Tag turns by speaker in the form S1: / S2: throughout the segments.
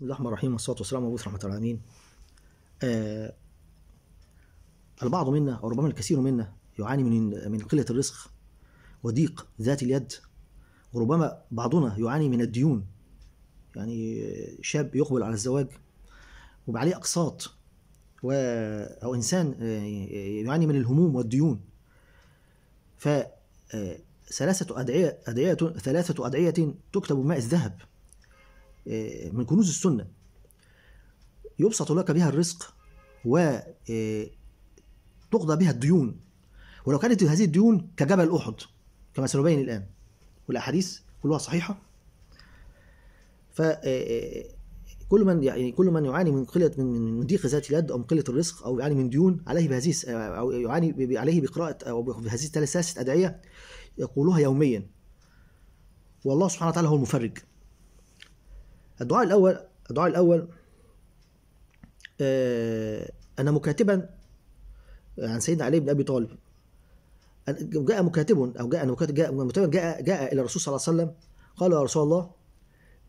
S1: بسم الله الرحمن الرحيم والصلاة والسلام على رحمة العالمين آه البعض منا أو ربما الكثير منا يعاني من من قلة الرزق وضيق ذات اليد وربما بعضنا يعاني من الديون يعني شاب يقبل على الزواج وعليه أقساط و أو إنسان آه، يعاني من الهموم والديون ف آه، ثلاثة أدعية, أدعية ثلاثة أدعية تكتب بماء الذهب آه، من كنوز السنة يبسط لك بها الرزق وتقضى آه، بها الديون ولو كانت هذه الديون كجبل أحد كما سنبين الآن والأحاديث كلها صحيحة ف آه، كل من يعني كل من يعاني من قله من من ضيق ذات اليد او من قله الرزق او يعاني من ديون عليه بهذه او يعاني عليه بقراءه او بهذه الثلاث ادعيه يقولها يوميا والله سبحانه وتعالى هو المفرج الدعاء الأول الدعاء الأول آه، أنا مكاتبا آه، عن سيدنا علي بن أبي طالب جاء مكاتب أو جاء مكاتب جاء مكاتب جاء جاء إلى الرسول صلى الله عليه وسلم قال يا رسول الله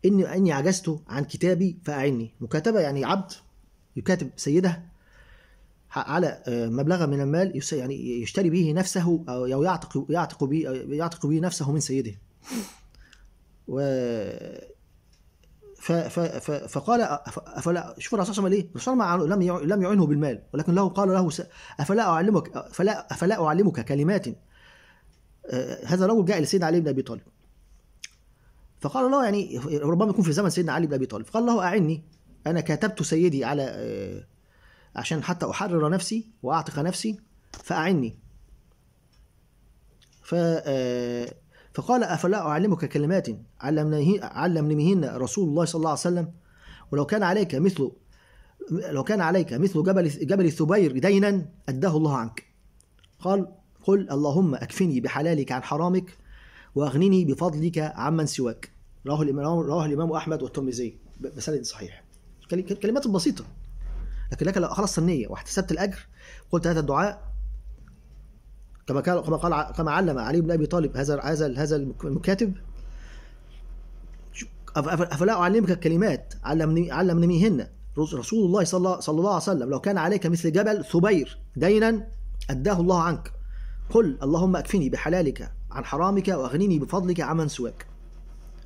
S1: إني إني عجزت عن كتابي فأعني مكاتبة يعني عبد يكاتب سيده على آه، مبلغا من المال يعني يشتري به نفسه او يعتق يعتق به يعتق به نفسه من سيده ف ف ف فقال افلا شوف الرسول صلى الله عليه وسلم ايه؟ الرسول لم لم يعنه بالمال ولكن له قال له افلا اعلمك افلا افلا اعلمك كلمات آه، هذا الرجل جاء لسيدنا علي بن ابي طالب فقال له يعني ربما يكون في زمن سيدنا علي بن ابي طالب فقال له اعني انا كتبت سيدي على آه، عشان حتى احرر نفسي واعتق نفسي فاعني ف آه، فقال أفلا أعلمك كلمات علمنيهن رسول الله صلى الله عليه وسلم ولو كان عليك مثل لو كان عليك مثل جبل جبل الثبير دينا أداه الله عنك قال قل اللهم أكفني بحلالك عن حرامك وأغنني بفضلك عمن سواك رواه الإمام رواه الإمام أحمد والترمذي بسند صحيح كلمات بسيطة لكن لك لو أخلصت النية واحتسبت الأجر قلت هذا الدعاء كما كما قال كما علم علي بن ابي طالب هذا هذا هذا المكاتب افلا اعلمك الكلمات علمني علمنيهن رسول الله صلى الله عليه وسلم لو كان عليك مثل جبل ثبير دينا اداه الله عنك قل اللهم اكفني بحلالك عن حرامك واغنني بفضلك عمن سواك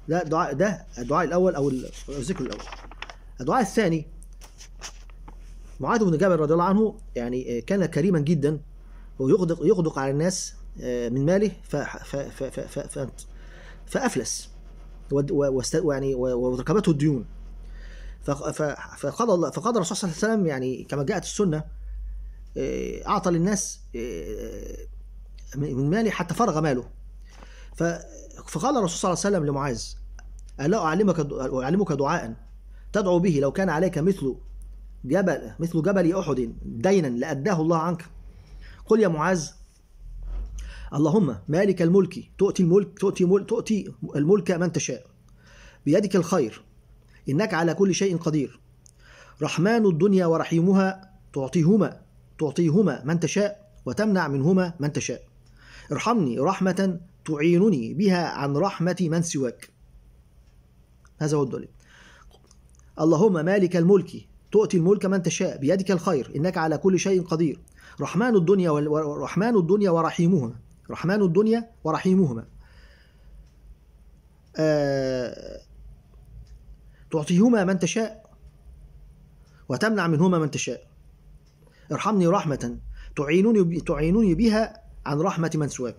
S1: ده دعاء ده الدعاء الاول او الذكر الاول الدعاء الثاني معاذ بن جبل رضي الله عنه يعني آه، كان كريما جدا ويغدق يغدق على الناس آه، من ماله فافلس ويعني وركبته الديون فقضى الله فقضى الرسول صلى الله عليه وسلم يعني كما جاءت السنه آه، اعطى للناس آه، من ماله حتى فرغ ماله فقال الرسول صلى الله عليه وسلم لمعاذ الا اعلمك اعلمك دعاء تدعو به لو كان عليك مثل جبل مثل جبل احد دينا لاداه الله عنك قل يا معاذ اللهم مالك الملك تؤتي الملك تؤتي تؤتي الملك من تشاء بيدك الخير انك على كل شيء قدير رحمن الدنيا ورحيمها تعطيهما تعطيهما من تشاء وتمنع منهما من تشاء ارحمني رحمة تعينني بها عن رحمة من سواك هذا هو الدليل اللهم مالك الملك تؤتي الملك من تشاء بيدك الخير إنك على كل شيء قدير رحمن الدنيا ورحمن الدنيا ورحيمهما رحمن الدنيا ورحيمهما أه تعطيهما من تشاء وتمنع منهما من تشاء ارحمني رحمة تعينني تعينني بها عن رحمة من سواك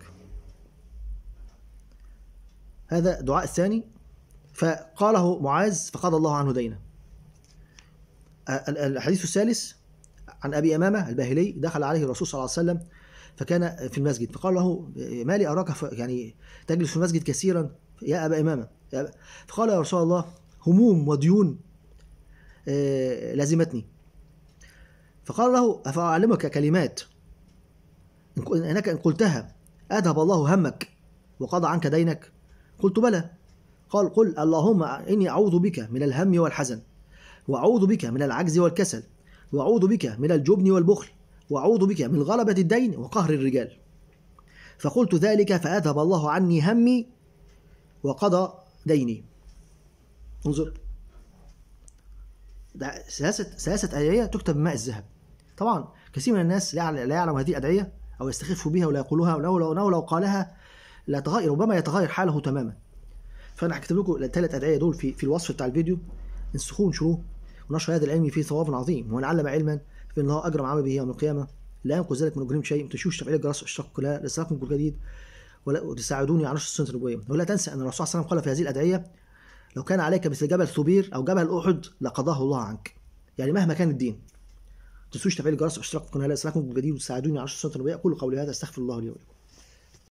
S1: هذا دعاء الثاني فقاله معاذ فقضى الله عنه دينه الحديث الثالث عن أبي أمامة الباهلي دخل عليه الرسول صلى الله عليه وسلم فكان في المسجد فقال له ما لي أراك يعني تجلس في المسجد كثيرا يا أبا إمامة فقال يا رسول الله هموم وديون آه، لازمتني فقال له أفأعلمك كلمات إنك إن قلتها أذهب الله همك وقضى عنك دينك قلت بلى قال قل اللهم إني أعوذ بك من الهم والحزن وأعوذ بك من العجز والكسل وأعوذ بك من الجبن والبخل وأعوذ بك من غلبة الدين وقهر الرجال فقلت ذلك فأذهب الله عني همي وقضى ديني انظر ده سياسة سياسة أدعية تكتب بماء الذهب طبعا كثير من الناس لا يعلم هذه الأدعية أو يستخف بها ولا يقولها ولو لو, لو, لو قالها لا تغير ربما يتغير حاله تماما فأنا هكتب لكم الثلاث أدعية دول في في الوصف بتاع الفيديو انسخوه شروه ونشر هذا العلم فيه ثواب عظيم ومن علم علما الله أجر عمل به يوم القيامة لا ينقذ ذلك من أجرهم شيء ما تنسوش تفعيل الجرس اشتق لا لسلاكم كل جديد وتساعدوني على نشر السنة النبوية ولا تنسى أن الرسول صلى الله عليه وسلم قال في هذه الأدعية لو كان عليك مثل جبل ثبير أو جبل أحد لقضاه الله عنك يعني مهما كان الدين تنسوش تفعيل الجرس واشتركوا في القناة كل جديد وتساعدوني على نشر السنة النبوية أقول قولي هذا استغفر الله لي ولكم